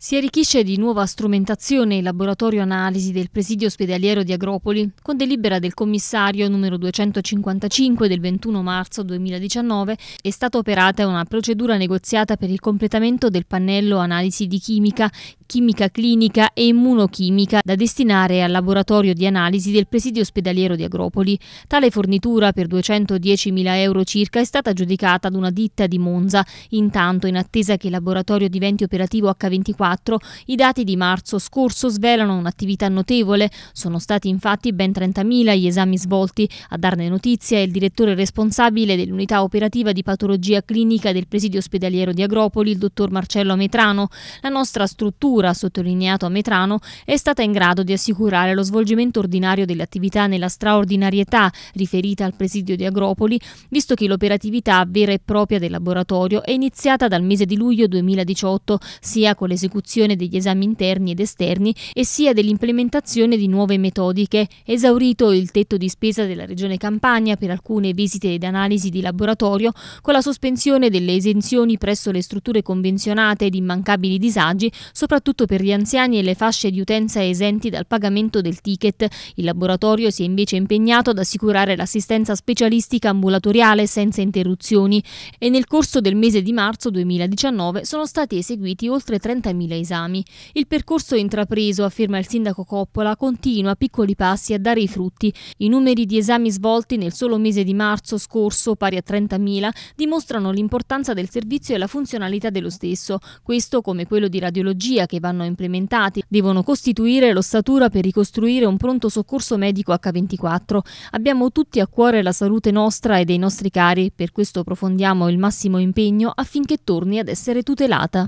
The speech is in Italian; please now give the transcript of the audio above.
Si arricchisce di nuova strumentazione il laboratorio analisi del presidio ospedaliero di Agropoli con delibera del commissario numero 255 del 21 marzo 2019 è stata operata una procedura negoziata per il completamento del pannello analisi di chimica chimica clinica e immunochimica da destinare al laboratorio di analisi del presidio ospedaliero di Agropoli. Tale fornitura per 210.000 euro circa è stata giudicata ad una ditta di Monza. Intanto, in attesa che il laboratorio diventi operativo H24, i dati di marzo scorso svelano un'attività notevole. Sono stati infatti ben 30.000 gli esami svolti. A darne notizia è il direttore responsabile dell'unità operativa di patologia clinica del presidio ospedaliero di Agropoli, il dottor Marcello Metrano. La nostra struttura Cultura, sottolineato a Metrano, è stata in grado di assicurare lo svolgimento ordinario delle attività nella straordinarietà riferita al presidio di Agropoli, visto che l'operatività vera e propria del laboratorio è iniziata dal mese di luglio 2018, sia con l'esecuzione degli esami interni ed esterni e sia dell'implementazione di nuove metodiche, esaurito il tetto di spesa della Regione Campania per alcune visite ed analisi di laboratorio, con la sospensione delle esenzioni presso le strutture convenzionate ed immancabili disagi, soprattutto soprattutto per gli anziani e le fasce di utenza esenti dal pagamento del ticket. Il laboratorio si è invece impegnato ad assicurare l'assistenza specialistica ambulatoriale senza interruzioni e nel corso del mese di marzo 2019 sono stati eseguiti oltre 30.000 esami. Il percorso intrapreso, afferma il sindaco Coppola, continua a piccoli passi a dare i frutti. I numeri di esami svolti nel solo mese di marzo scorso, pari a 30.000, dimostrano l'importanza del servizio e la funzionalità dello stesso. Questo come quello di radiologia che che vanno implementati devono costituire l'ossatura per ricostruire un pronto soccorso medico H24. Abbiamo tutti a cuore la salute nostra e dei nostri cari, per questo profondiamo il massimo impegno affinché torni ad essere tutelata.